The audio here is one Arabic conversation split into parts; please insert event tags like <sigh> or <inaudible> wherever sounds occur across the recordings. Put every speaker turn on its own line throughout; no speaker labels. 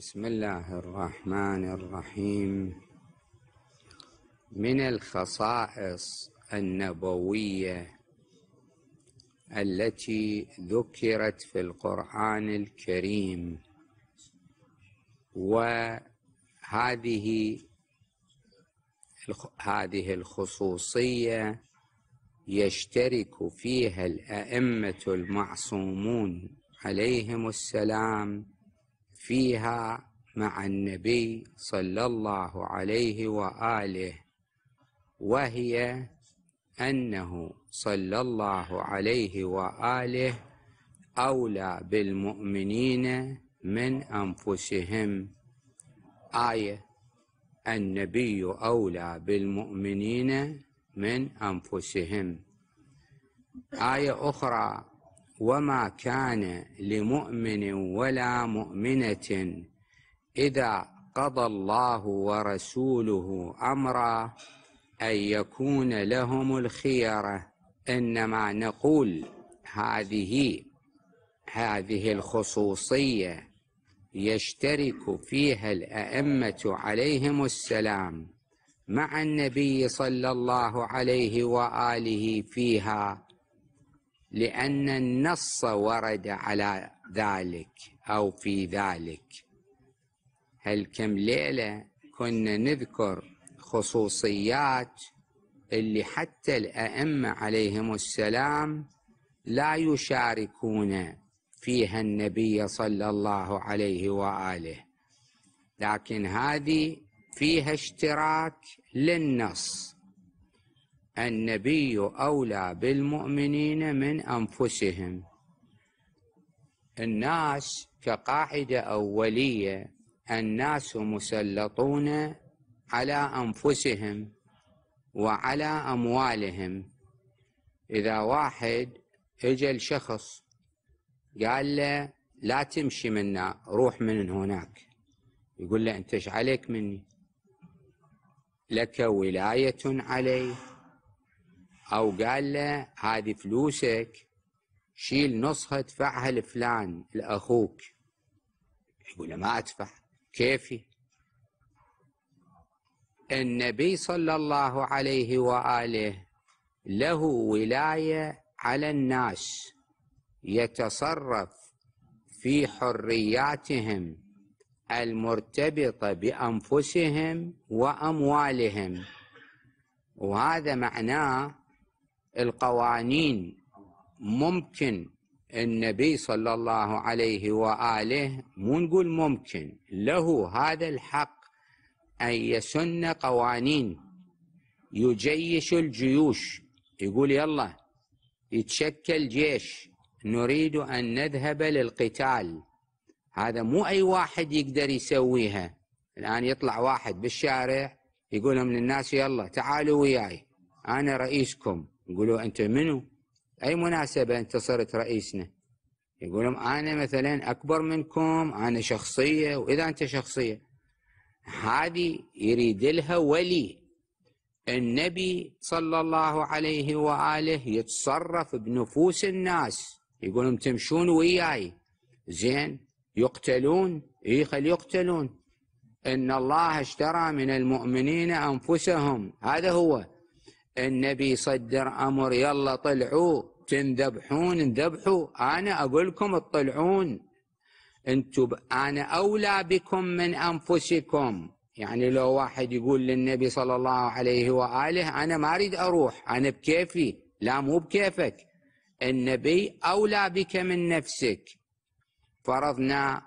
بسم الله الرحمن الرحيم من الخصائص النبويه التي ذكرت في القران الكريم وهذه هذه الخصوصيه يشترك فيها الائمه المعصومون عليهم السلام فيها مع النبي صلى الله عليه وآله وهي أنه صلى الله عليه وآله أولى بالمؤمنين من أنفسهم آية النبي أولى بالمؤمنين من أنفسهم آية أخرى وما كان لمؤمن ولا مؤمنة إذا قضى الله ورسوله أمرا أن يكون لهم الخيرة إنما نقول هذه هذه الخصوصية يشترك فيها الأئمة عليهم السلام مع النبي صلى الله عليه وآله فيها لأن النص ورد على ذلك أو في ذلك هل كم ليلة كنا نذكر خصوصيات اللي حتى الأئمة عليهم السلام لا يشاركون فيها النبي صلى الله عليه وآله لكن هذه فيها اشتراك للنص النبي أولى بالمؤمنين من أنفسهم الناس كقاعدة أولية الناس مسلطون على أنفسهم وعلى أموالهم إذا واحد إجا لشخص قال له لا تمشي منا روح من هناك يقول له أنت عليك مني لك ولاية عليه او قال له هذه فلوسك شيل نصها ادفعها لفلان لاخوك يقول ما ادفع كيفي النبي صلى الله عليه واله له ولايه على الناس يتصرف في حرياتهم المرتبطه بانفسهم واموالهم وهذا معناه القوانين ممكن النبي صلى الله عليه واله مو نقول ممكن له هذا الحق ان يسن قوانين يجيش الجيوش يقول يلا يتشكل جيش نريد ان نذهب للقتال هذا مو اي واحد يقدر يسويها الان يطلع واحد بالشارع يقول لهم للناس يلا تعالوا وياي انا رئيسكم يقولوا أنت منو أي مناسبة أنت صرت رئيسنا يقول لهم أنا مثلا أكبر منكم أنا شخصية وإذا أنت شخصية هذه يريد لها ولي النبي صلى الله عليه وآله يتصرف بنفوس الناس يقول لهم تمشون وياي زين يقتلون اي خل يقتلون إن الله اشترى من المؤمنين أنفسهم هذا هو النبي صدر أمر يلا طلعوا تنذبحون انذبحوا أنا أقول لكم اطلعون انتم أنا أولى بكم من أنفسكم يعني لو واحد يقول للنبي صلى الله عليه وآله أنا ما أريد أروح أنا بكيفي لا مو بكيفك النبي أولى بك من نفسك فرضنا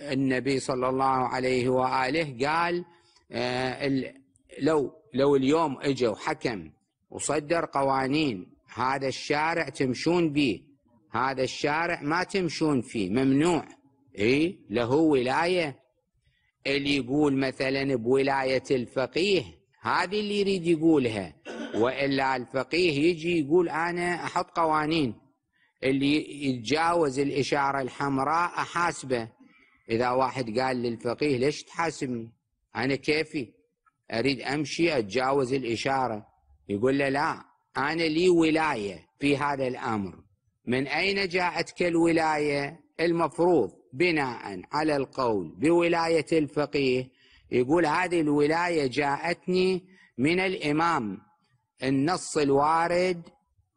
النبي صلى الله عليه وآله قال آه لو لو اليوم اجوا حكم وصدر قوانين هذا الشارع تمشون به هذا الشارع ما تمشون فيه ممنوع اي له ولايه اللي يقول مثلا بولايه الفقيه هذه اللي يريد يقولها والا الفقيه يجي يقول انا احط قوانين اللي يتجاوز الاشاره الحمراء احاسبه اذا واحد قال للفقيه ليش تحاسبني انا كيفي اريد امشي اتجاوز الاشاره يقول له لا أنا لي ولاية في هذا الأمر من أين جاءتك الولاية المفروض بناء على القول بولاية الفقيه يقول هذه الولاية جاءتني من الإمام النص الوارد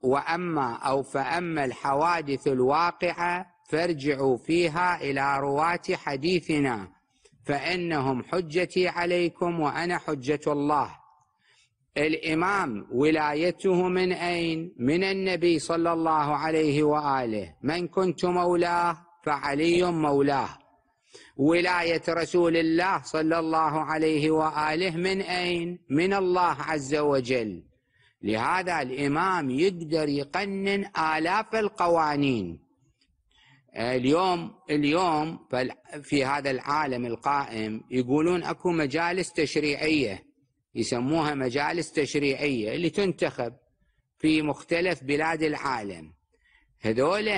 وأما أو فأما الحوادث الواقعة فارجعوا فيها إلى رواة حديثنا فإنهم حجتي عليكم وأنا حجة الله الإمام ولايته من أين؟ من النبي صلى الله عليه وآله من كنت مولاه فعلي مولاه ولاية رسول الله صلى الله عليه وآله من أين؟ من الله عز وجل لهذا الإمام يقدر يقنن آلاف القوانين اليوم اليوم في هذا العالم القائم يقولون اكو مجالس تشريعيه يسموها مجالس تشريعية اللي تنتخب في مختلف بلاد العالم هذول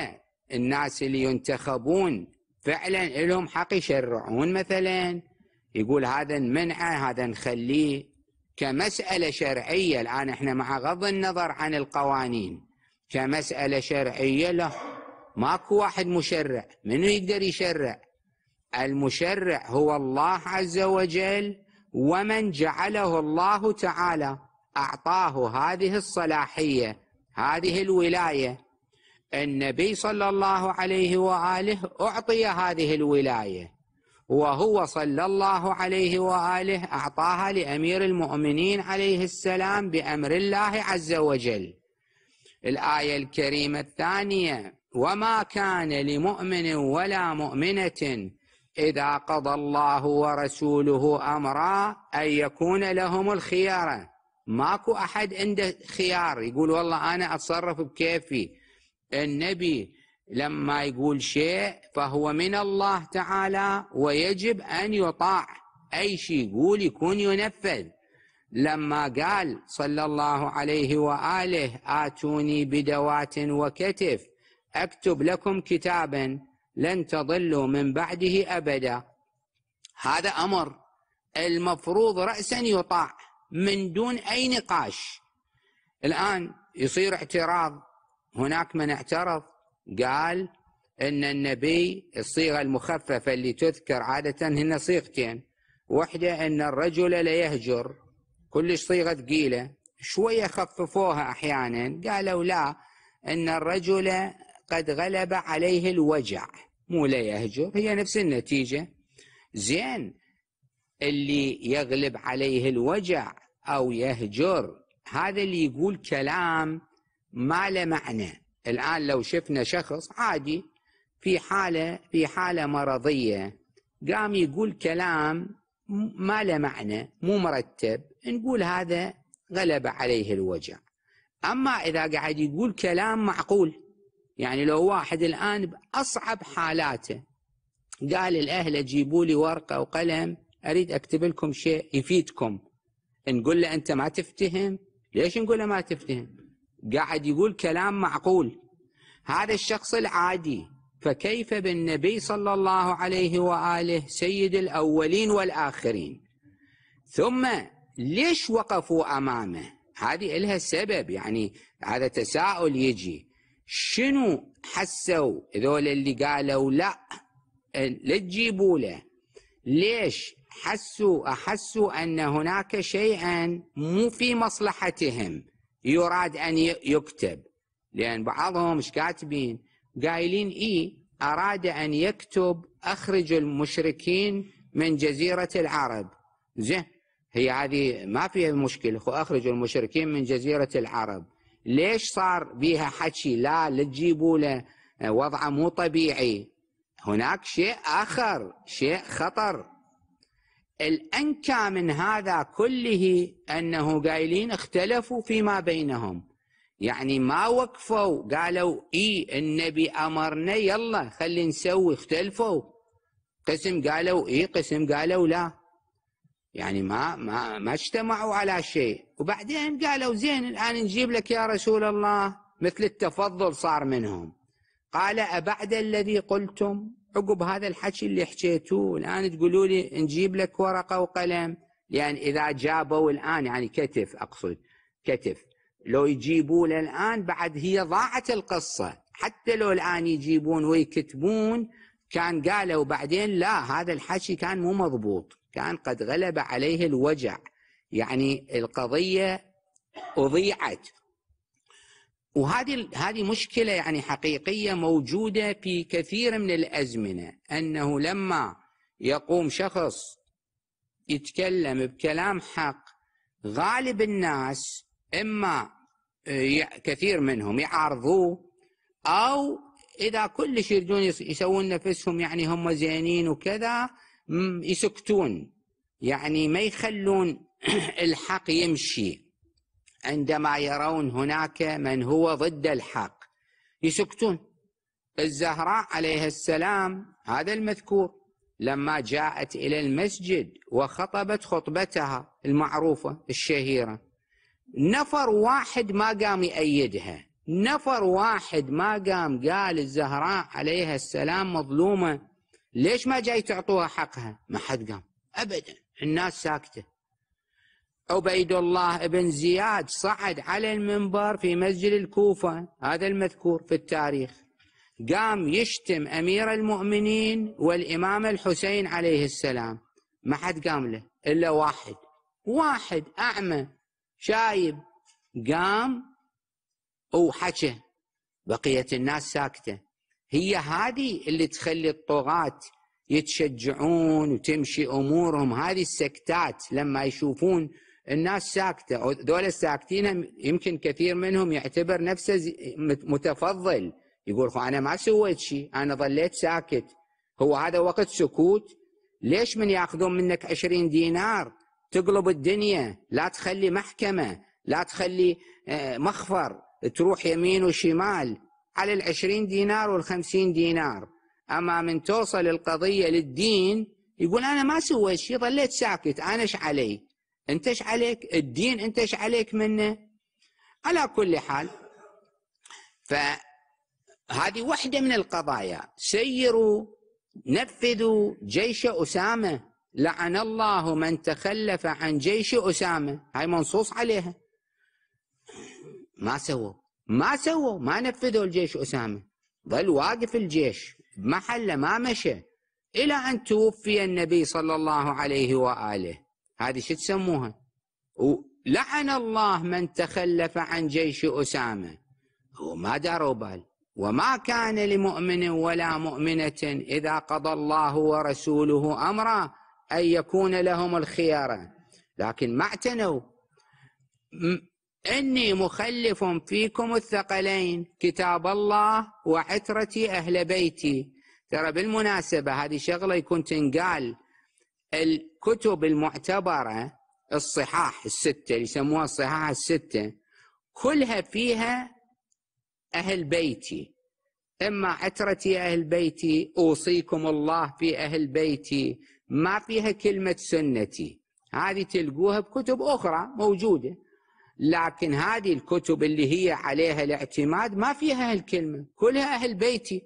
الناس اللي ينتخبون فعلا لهم حق يشرعون مثلا يقول هذا نمنعه هذا نخليه كمسألة شرعية الآن احنا مع غض النظر عن القوانين كمسألة شرعية له ماكو واحد مشرع منو يقدر يشرع المشرع هو الله عز وجل ومن جعله الله تعالى اعطاه هذه الصلاحيه هذه الولايه النبي صلى الله عليه واله اعطي هذه الولايه وهو صلى الله عليه واله اعطاها لامير المؤمنين عليه السلام بامر الله عز وجل. الايه الكريمه الثانيه: وما كان لمؤمن ولا مؤمنه إذا قضى الله ورسوله أمرا أن يكون لهم الخيارة ماكو أحد عنده خيار يقول والله أنا أتصرف بكيفي النبي لما يقول شيء فهو من الله تعالى ويجب أن يطاع أي شيء يقول يكون ينفذ لما قال صلى الله عليه وآله آتوني بدوات وكتف أكتب لكم كتابا لن تضلوا من بعده أبدا هذا أمر المفروض رأسا يطاع من دون أي نقاش الآن يصير اعتراض هناك من اعترض قال ان النبي الصيغه المخففه اللي تذكر عاده هن صيغتين واحده ان الرجل ليهجر كلش صيغه ثقيله شويه خففوها احيانا قالوا لا ان الرجل قد غلب عليه الوجع مو لا يهجر هي نفس النتيجة زين اللي يغلب عليه الوجع أو يهجر هذا اللي يقول كلام ما له معنى الآن لو شفنا شخص عادي في حالة في حالة مرضية قام يقول كلام ما له معنى مو مرتب نقول هذا غلب عليه الوجع أما إذا قاعد يقول كلام معقول يعني لو واحد الآن بأصعب حالاته قال الأهل جيبوا لي ورقة وقلم أريد أكتب لكم شيء يفيدكم نقول له أنت ما تفتهم ليش نقول له ما تفتهم قاعد يقول كلام معقول هذا الشخص العادي فكيف بالنبي صلى الله عليه وآله سيد الأولين والآخرين ثم ليش وقفوا أمامه هذه إلها سبب يعني هذا تساؤل يجي شنو حسوا هذول اللي قالوا لا لا تجيبوا له ليش حسوا احسوا ان هناك شيئا مو في مصلحتهم يراد ان يكتب لان بعضهم ايش كاتبين قايلين اي اراد ان يكتب اخرج المشركين من جزيره العرب زين هي هذه ما فيها مشكله اخرج المشركين من جزيره العرب ليش صار بيها حكي لا لا تجيبوا له آه، وضعه مو طبيعي هناك شيء آخر شيء خطر الأنكى من هذا كله أنه قايلين اختلفوا فيما بينهم يعني ما وقفوا قالوا إي النبي أمرنا يلا خلي نسوي اختلفوا قسم قالوا إي قسم قالوا لا يعني ما ما ما اجتمعوا على شيء وبعدين قالوا زين الان نجيب لك يا رسول الله مثل التفضل صار منهم قال أبعد الذي قلتم عقب هذا الحكي اللي حكيتوه الآن تقولوا لي نجيب لك ورقة وقلم لأن إذا جابوا الآن يعني كتف أقصد كتف لو يجيبوا الآن بعد هي ضاعت القصة حتى لو الآن يجيبون ويكتبون كان قالوا بعدين لا هذا الحكي كان مو مضبوط كان قد غلب عليه الوجع يعني القضية أضيعت وهذه هذه مشكلة يعني حقيقية موجودة في كثير من الأزمنة أنه لما يقوم شخص يتكلم بكلام حق غالب الناس إما كثير منهم يعارضوه أو إذا كلش يريدون يسوون نفسهم يعني هم زينين وكذا يسكتون يعني ما يخلون <clears throat> الحق يمشي عندما يرون هناك من هو ضد الحق يسكتون الزهراء عليها السلام هذا المذكور لما جاءت الى المسجد وخطبت خطبتها المعروفه الشهيره نفر واحد ما قام يأيدها نفر واحد ما قام قال الزهراء عليها السلام مظلومه ليش ما جاي تعطوها حقها ما حد قام أبدا الناس ساكتة عبيد الله ابن زياد صعد على المنبر في مسجد الكوفة هذا المذكور في التاريخ قام يشتم أمير المؤمنين والإمام الحسين عليه السلام ما حد قام له إلا واحد واحد أعمى شايب قام وحكى بقية الناس ساكتة هي هذه اللي تخلي الطغاة يتشجعون وتمشي امورهم هذه السكتات لما يشوفون الناس ساكته دول ساكتين يمكن كثير منهم يعتبر نفسه متفضل يقول انا ما سويت شيء انا ظليت ساكت هو هذا وقت سكوت ليش من ياخذون منك 20 دينار تقلب الدنيا لا تخلي محكمه لا تخلي آه، مخفر تروح يمين وشمال على العشرين دينار والخمسين دينار أما من توصل القضية للدين يقول أنا ما سويت شيء ظليت ساكت أنا إيش علي أنت إيش عليك الدين أنت إيش عليك منه على كل حال فهذه واحدة من القضايا سيروا نفذوا جيش أسامة لعن الله من تخلف عن جيش أسامة هاي منصوص عليها ما سووا ما سووا ما نفذوا الجيش أسامة ظل واقف الجيش بمحله ما مشى إلى أن توفي النبي صلى الله عليه وآله هذه شو تسموها ولعن الله من تخلف عن جيش أسامة وما داروا بال وما كان لمؤمن ولا مؤمنة إذا قضى الله ورسوله أمرا أن يكون لهم الخيارة لكن ما اعتنوا إني مخلف فيكم الثقلين كتاب الله وعترتي أهل بيتي ترى بالمناسبة هذه شغلة يكون تنقال الكتب المعتبرة الصحاح الستة اللي يسموها الصحاح الستة كلها فيها أهل بيتي إما عترتي أهل بيتي أوصيكم الله في أهل بيتي ما فيها كلمة سنتي هذه تلقوها بكتب أخرى موجودة لكن هذه الكتب اللي هي عليها الاعتماد ما فيها هالكلمة كلها أهل بيتي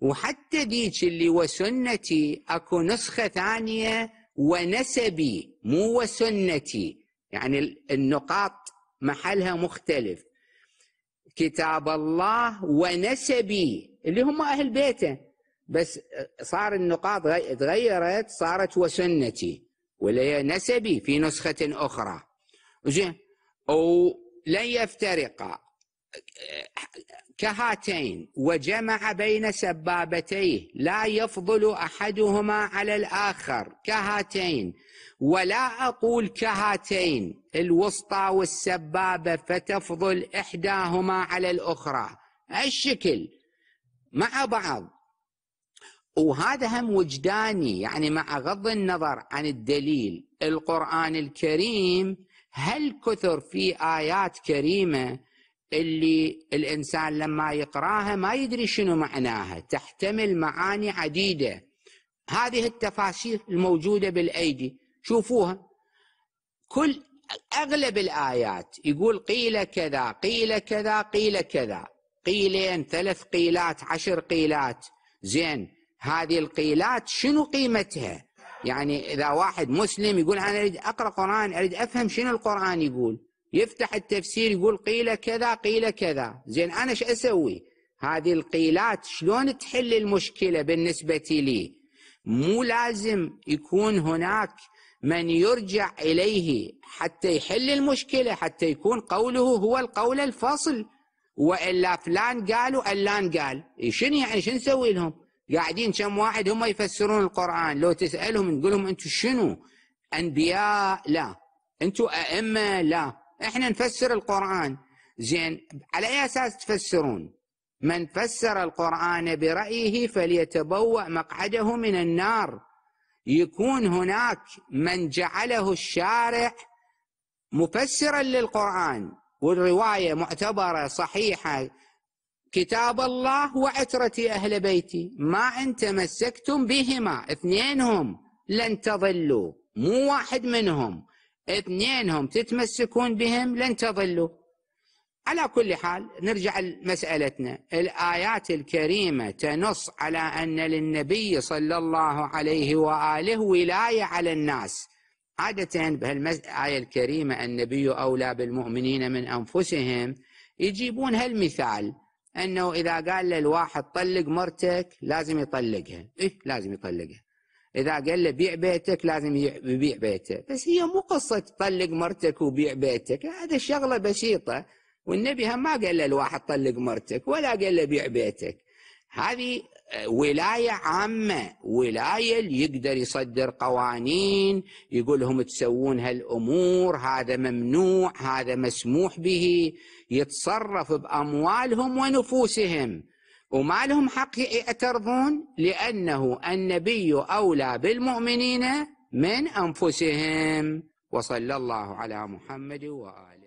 وحتى ديك اللي وسنتي أكو نسخة ثانية ونسبي مو وسنتي يعني النقاط محلها مختلف كتاب الله ونسبي اللي هم أهل بيته بس صار النقاط تغيرت صارت وسنتي ولا نسبي في نسخة أخرى زين أو لن يفترقا كهاتين وجمع بين سبابتيه لا يفضل احدهما على الاخر كهاتين ولا اقول كهاتين الوسطى والسبابه فتفضل احداهما على الاخرى الشكل مع بعض وهذا هم وجداني يعني مع غض النظر عن الدليل القران الكريم هل كثر في آيات كريمة اللي الإنسان لما يقراها ما يدري شنو معناها تحتمل معاني عديدة هذه التفاسير الموجودة بالأيدي شوفوها كل أغلب الآيات يقول قيل كذا قيل كذا قيل كذا قيلين ثلاث قيلات عشر قيلات زين هذه القيلات شنو قيمتها يعني اذا واحد مسلم يقول انا اريد اقرا قران اريد افهم شنو القران يقول يفتح التفسير يقول قيل كذا قيل كذا زين انا ايش اسوي هذه القيلات شلون تحل المشكله بالنسبه لي مو لازم يكون هناك من يرجع اليه حتى يحل المشكله حتى يكون قوله هو القول الفصل والا فلان قال والان قال إيه، شنو يعني شنو نسوي لهم؟ قاعدين كم واحد هم يفسرون القرآن لو تسألهم نقول لهم أنتم شنو أنبياء لا أنتم أئمة لا إحنا نفسر القرآن زين على أي أساس تفسرون من فسر القرآن برأيه فليتبوأ مقعده من النار يكون هناك من جعله الشارع مفسرا للقرآن والرواية معتبرة صحيحة كتاب الله وعترة أهل بيتي ما إن تمسكتم بهما اثنينهم لن تضلوا مو واحد منهم اثنينهم تتمسكون بهم لن تضلوا على كل حال نرجع لمسألتنا الآيات الكريمة تنص على أن للنبي صلى الله عليه وآله ولاية على الناس عادة بهالآية الكريمة النبي أولى بالمؤمنين من أنفسهم يجيبون هالمثال انه اذا قال للواحد طلق مرتك لازم يطلقها إيه لازم يطلقها اذا قال له بيع بيتك لازم يبيع بيته بس هي مو قصه طلق مرتك وبيع بيتك هذا شغله بسيطه والنبي هم ما قال للواحد طلق مرتك ولا قال له بيع بيتك هذه ولاية عامة ولاية اللي يقدر يصدر قوانين يقول لهم تسوون هالأمور هذا ممنوع هذا مسموح به يتصرف بأموالهم ونفوسهم وما لهم حق يعترضون لأنه النبي أولى بالمؤمنين من أنفسهم وصلى الله على محمد وآله